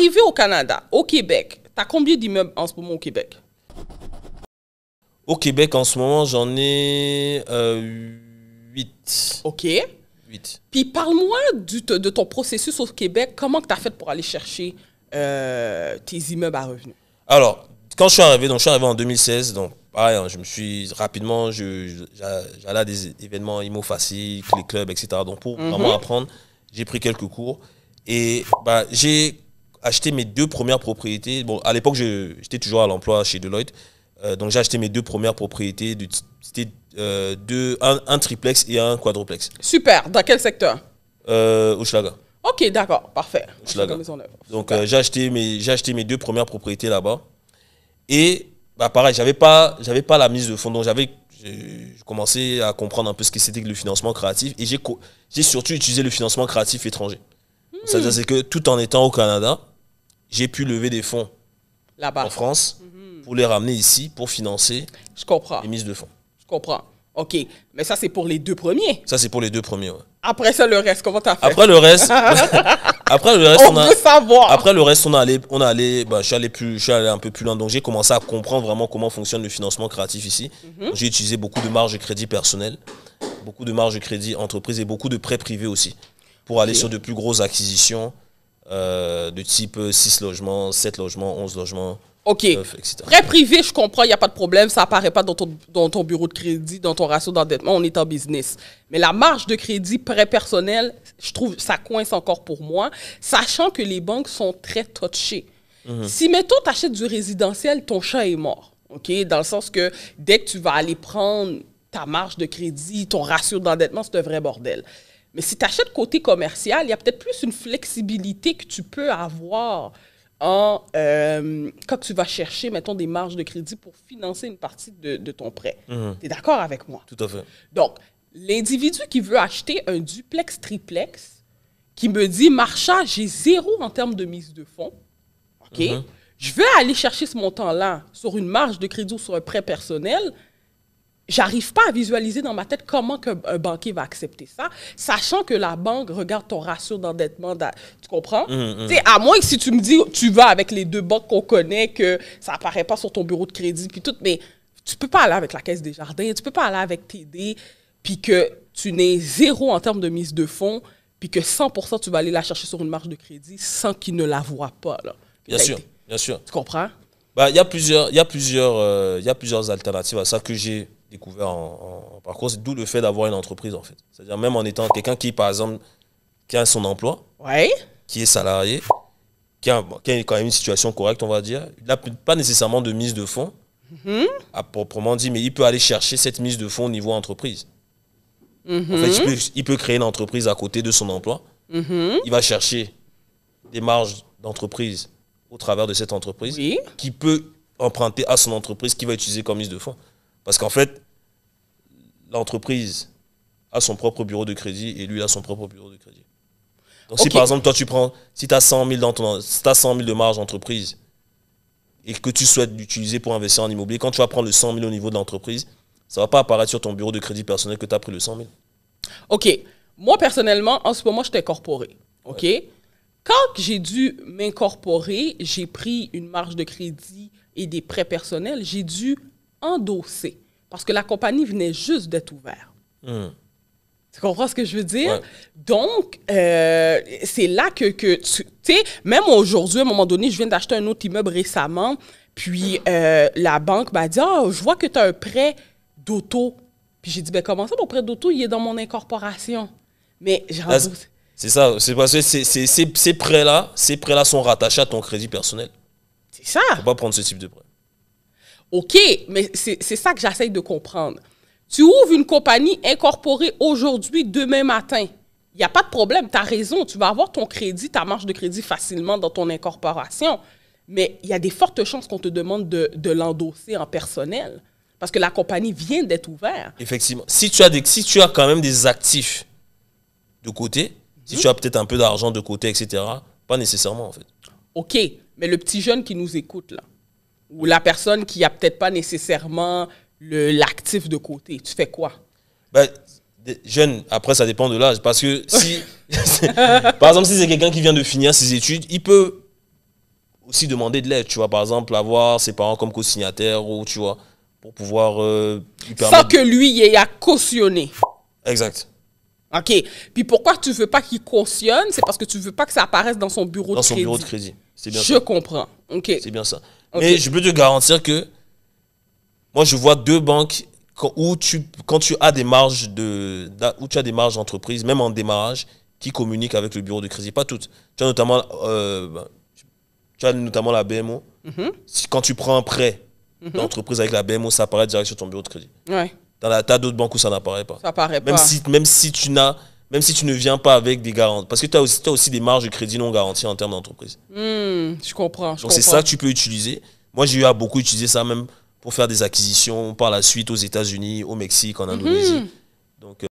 Arrivé au Canada, au Québec, tu as combien d'immeubles en ce moment au Québec Au Québec, en ce moment, j'en ai 8. Euh, OK. 8. Puis parle-moi de ton processus au Québec. Comment tu as fait pour aller chercher euh, tes immeubles à revenus Alors, quand je suis arrivé, donc je suis arrivé en 2016, donc pareil, hein, je me suis rapidement, j'allais à des événements IMO les clubs, etc. Donc pour mhm. vraiment apprendre, j'ai pris quelques cours et bah, j'ai acheté mes deux premières propriétés. Bon, à l'époque, j'étais toujours à l'emploi chez Deloitte. Euh, donc j'ai acheté mes deux premières propriétés. C'était euh, un, triplex et un quadruplex. Super. Dans quel secteur Au euh, Schlager. Ok, d'accord. Parfait. Donc j'ai acheté, mes, acheté mes deux premières propriétés là-bas. Et bah, pareil, j'avais pas, j'avais pas la mise de fonds. Donc j'avais commencé à comprendre un peu ce que c'était que le financement créatif. Et j'ai surtout utilisé le financement créatif étranger. C'est-à-dire hmm. que tout en étant au Canada, j'ai pu lever des fonds en France mhm. pour les ramener ici pour financer Je les mises de fonds. Je comprends. OK. Mais ça, c'est pour les deux premiers. Ça, c'est pour les deux premiers, Après ça, le reste, comment as fait Après le reste... après le on, a, savoir. Après le reste, on a allé, on a allé, bah, je suis allé plus, je un peu plus loin. Donc j'ai commencé à comprendre vraiment comment fonctionne le financement créatif ici. Mhm. J'ai utilisé beaucoup de marge de crédit personnel, beaucoup de marge de crédit entreprise et beaucoup de prêts privés aussi pour aller sur de plus grosses acquisitions euh, de type 6 euh, logements, 7 logements, 11 logements. OK. Prêt privé, je comprends, il n'y a pas de problème, ça apparaît pas dans ton, dans ton bureau de crédit, dans ton ratio d'endettement, on est en business. Mais la marge de crédit prêt personnel, je trouve, ça coince encore pour moi, sachant que les banques sont très touchées. Mhm. Si, mettons, tu achètes du résidentiel, ton chat est mort. OK? Dans le sens que dès que tu vas aller prendre ta marge de crédit, ton ratio d'endettement, c'est un vrai bordel. Mais si tu achètes côté commercial, il y a peut-être plus une flexibilité que tu peux avoir en, euh, quand tu vas chercher, mettons, des marges de crédit pour financer une partie de, ton prêt. Mhm. Tu es d'accord avec moi? Tout à fait. Donc, l'individu qui veut acheter un duplex, triplex, qui me dit, Marcha, j'ai zéro en termes de mise de fonds, OK? Mhm. Je veux aller chercher ce montant-là sur une marge de crédit ou sur un prêt personnel, j'arrive pas à visualiser dans ma tête comment que un banquier va accepter ça, sachant que la banque regarde ton ratio d'endettement. Tu comprends? Mm, mm. À moins que si tu me dis tu vas avec les deux banques qu'on connaît, que ça apparaît pas sur ton bureau de crédit, puis tout, mais tu peux pas aller avec la Caisse des Jardins, tu peux pas aller avec TD, puis que tu n'es zéro en termes de mise de fonds, puis que 100% tu vas aller la chercher sur une marge de crédit sans qu'ils ne la voient pas. Là. Bien sûr, bien sûr. Tu comprends? Bah, il y a plusieurs, y a plusieurs, euh, il y a plusieurs alternatives à ça que j'ai découvert en, parcours. D'où le fait d'avoir une entreprise, en fait. C'est-à-dire, même en étant quelqu'un qui, par exemple, qui a son emploi, qui est salarié, qui a, quand même une situation correcte, on va dire, il n'a pas nécessairement de mise de fonds, mm-hmm. à proprement dit, mais il peut aller chercher cette mise de fonds au niveau entreprise. En fait, il mm-hmm. peut, créer une entreprise à côté de son emploi. Mm-hmm. Il va chercher des marges d'entreprise au travers de cette entreprise qui peut emprunter à son entreprise qu'il va utiliser comme mise de fonds. Parce qu'en fait, l'entreprise a son propre bureau de crédit et lui a son propre bureau de crédit. Donc si par exemple, toi, tu prends, si tu as 100 000, dans ton, de marge d'entreprise et que tu souhaites l'utiliser pour investir en immobilier, quand tu vas prendre le 100 000 au niveau de l'entreprise, ça ne va pas apparaître sur ton bureau de crédit personnel que tu as pris le 100 000. OK. Moi, personnellement, en ce moment, je t'ai incorporé. OK? Quand j'ai dû m'incorporer, j'ai pris une marge de crédit et des prêts personnels, j'ai dû endossé parce que la compagnie venait juste d'être ouverte. Hmm. Tu comprends ce que je veux dire? Donc, euh, c'est là que, que tu sais, même aujourd'hui, à un moment donné, je viens d'acheter un autre immeuble récemment, puis euh, la banque m'a dit Ah, oh, je vois que tu as un prêt d'auto. Puis j'ai dit Ben, comment ça, mon prêt d'auto, il est dans mon incorporation? Mais j'ai ah, C'est ça, c'est parce que ces prêts-là, ces prêts-là sont rattachés à ton crédit personnel. C'est ça. Faut pas prendre ce type de prêt. OK, mais c'est ça que j'essaye de comprendre. Tu ouvres une compagnie incorporée aujourd'hui, demain matin. Il n'y a pas de problème, tu as raison, tu vas avoir ton crédit, ta marge de crédit facilement dans ton incorporation. Mais il y a des fortes chances qu'on te demande de, de l'endosser en personnel parce que la compagnie vient d'être ouverte. Effectivement. Si tu, as des, si tu as quand même des actifs de côté, si mhm. tu as peut-être un peu d'argent de côté, etc., pas nécessairement en fait. OK, mais le petit jeune qui nous écoute là, ou la personne qui a peut-être pas nécessairement l'actif de côté, tu fais quoi ben, Jeune, après ça dépend de l'âge. Parce que si. par exemple, si c'est quelqu'un qui vient de finir ses études, il peut aussi demander de l'aide, tu vois. Par exemple, avoir ses parents comme co-signataires ou, tu vois, pour pouvoir. Euh, Sans que lui ait à cautionner. Exact. OK. Puis pourquoi tu veux pas qu'il cautionne C'est parce que tu veux pas que ça apparaisse dans son bureau de crédit. Dans son bureau de crédit. C'est bien Je comprends. OK. C'est bien ça. Mais je peux te garantir que moi, je vois deux banques où tu, quand tu as des marges de, où as des d'entreprise, même en démarrage, qui communiquent avec le bureau de crédit. Pas toutes. Tu as notamment, euh, as notamment la BMO. Mhm. quand tu prends un prêt mhm. d'entreprise avec la BMO, ça apparaît direct sur ton bureau de crédit. Ouais. as d'autres banques où ça n'apparaît pas. Ça apparaît même Si, même si tu n'as même si tu ne viens pas avec des garanties. Parce que tu as, aussi des marges de crédit non garanties en termes d'entreprise. Hmm, je comprends. Donc c'est ça que tu peux utiliser. Moi, j'ai eu à beaucoup utiliser ça même pour faire des acquisitions par la suite aux États-Unis, au Mexique, en mhm. Indonésie. Euh,